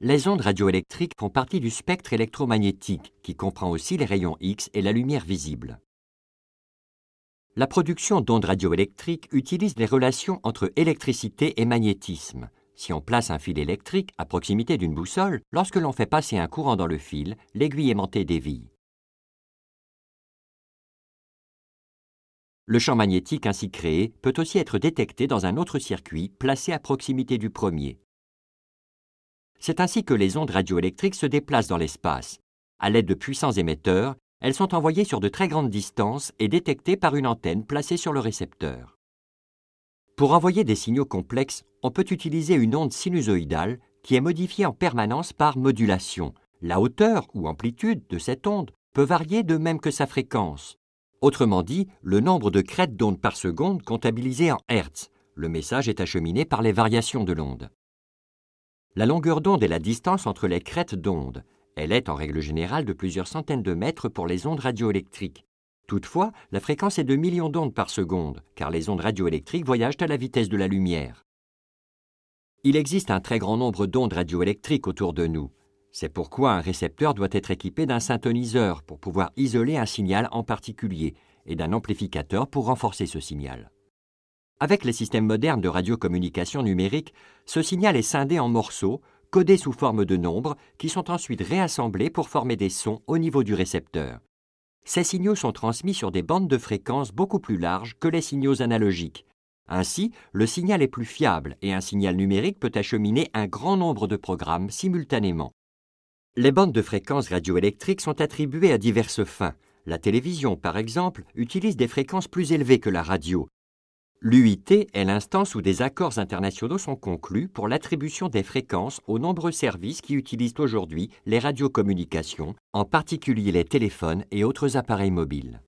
Les ondes radioélectriques font partie du spectre électromagnétique, qui comprend aussi les rayons X et la lumière visible. La production d'ondes radioélectriques utilise les relations entre électricité et magnétisme. Si on place un fil électrique à proximité d'une boussole, lorsque l'on fait passer un courant dans le fil, l'aiguille aimantée dévie. Le champ magnétique ainsi créé peut aussi être détecté dans un autre circuit placé à proximité du premier. C'est ainsi que les ondes radioélectriques se déplacent dans l'espace. À l'aide de puissants émetteurs, elles sont envoyées sur de très grandes distances et détectées par une antenne placée sur le récepteur. Pour envoyer des signaux complexes, on peut utiliser une onde sinusoïdale qui est modifiée en permanence par modulation. La hauteur ou amplitude de cette onde peut varier de même que sa fréquence. Autrement dit, le nombre de crêtes d'ondes par seconde comptabilisé en Hertz. Le message est acheminé par les variations de l'onde. La longueur d'onde est la distance entre les crêtes d'onde. Elle est en règle générale de plusieurs centaines de mètres pour les ondes radioélectriques. Toutefois, la fréquence est de millions d'ondes par seconde, car les ondes radioélectriques voyagent à la vitesse de la lumière. Il existe un très grand nombre d'ondes radioélectriques autour de nous. C'est pourquoi un récepteur doit être équipé d'un syntoniseur pour pouvoir isoler un signal en particulier et d'un amplificateur pour renforcer ce signal. Avec les systèmes modernes de radiocommunication numérique, ce signal est scindé en morceaux, codés sous forme de nombres, qui sont ensuite réassemblés pour former des sons au niveau du récepteur. Ces signaux sont transmis sur des bandes de fréquences beaucoup plus larges que les signaux analogiques. Ainsi, le signal est plus fiable et un signal numérique peut acheminer un grand nombre de programmes simultanément. Les bandes de fréquences radioélectriques sont attribuées à diverses fins. La télévision, par exemple, utilise des fréquences plus élevées que la radio, L'UIT est l'instance où des accords internationaux sont conclus pour l'attribution des fréquences aux nombreux services qui utilisent aujourd'hui les radiocommunications, en particulier les téléphones et autres appareils mobiles.